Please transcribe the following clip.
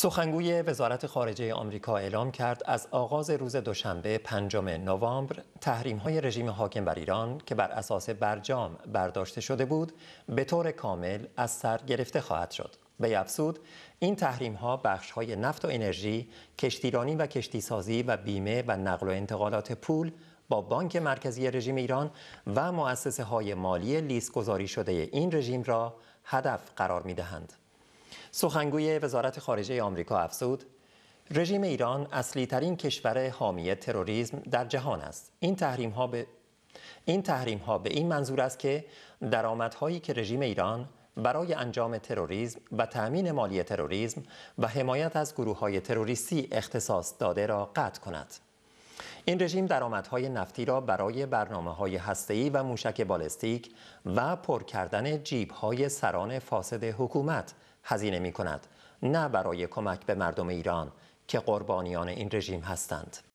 سخنگوی وزارت خارجه آمریکا اعلام کرد از آغاز روز دوشنبه پنجم نوامبر تحریم های رژیم حاکم بر ایران که بر اساس برجام برداشته شده بود به طور کامل از سر گرفته خواهد شد. به افسود این تحریم ها بخش های نفت و انرژی، کشتیرانی و کشتیسازی و بیمه و نقل و انتقالات پول با بانک مرکزی رژیم ایران و مؤسسه های مالی لیست گذاری شده این رژیم را هدف قرار می دهند. سخنگوی وزارت خارجه آمریکا افزود رژیم ایران اصلی ترین کشور حامی تروریسم در جهان است این تحریم ها به این به این منظور است که درآمدهایی که رژیم ایران برای انجام تروریسم و تأمین مالی تروریسم و حمایت از گروه های تروریستی اختصاص داده را قطع کند. این رژیم درآمدهای نفتی را برای برنامه های هستهی و موشک بالستیک و پر کردن جیب های سران فاسد حکومت هزینه می کند نه برای کمک به مردم ایران که قربانیان این رژیم هستند